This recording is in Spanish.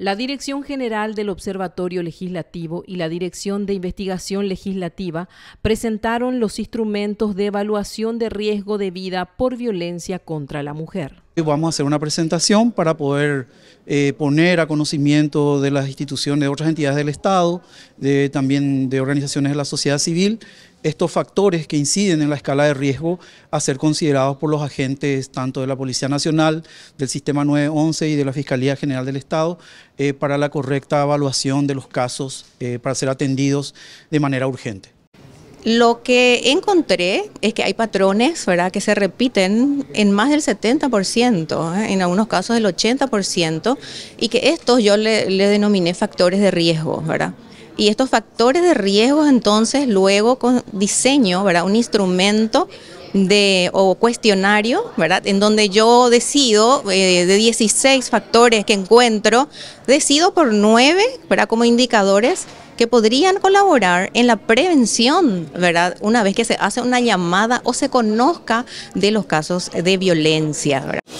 La Dirección General del Observatorio Legislativo y la Dirección de Investigación Legislativa presentaron los instrumentos de evaluación de riesgo de vida por violencia contra la mujer. Vamos a hacer una presentación para poder eh, poner a conocimiento de las instituciones, de otras entidades del Estado, de, también de organizaciones de la sociedad civil, estos factores que inciden en la escala de riesgo a ser considerados por los agentes tanto de la Policía Nacional, del Sistema 911 y de la Fiscalía General del Estado eh, para la correcta evaluación de los casos eh, para ser atendidos de manera urgente. Lo que encontré es que hay patrones ¿verdad? que se repiten en más del 70%, ¿eh? en algunos casos del 80%, y que estos yo le, denominé factores de riesgo. ¿verdad? Y estos factores de riesgo entonces luego con diseño ¿verdad? un instrumento de, o cuestionario, ¿verdad? En donde yo decido, eh, de 16 factores que encuentro, decido por 9, ¿verdad? Como indicadores que podrían colaborar en la prevención, ¿verdad? Una vez que se hace una llamada o se conozca de los casos de violencia, ¿verdad?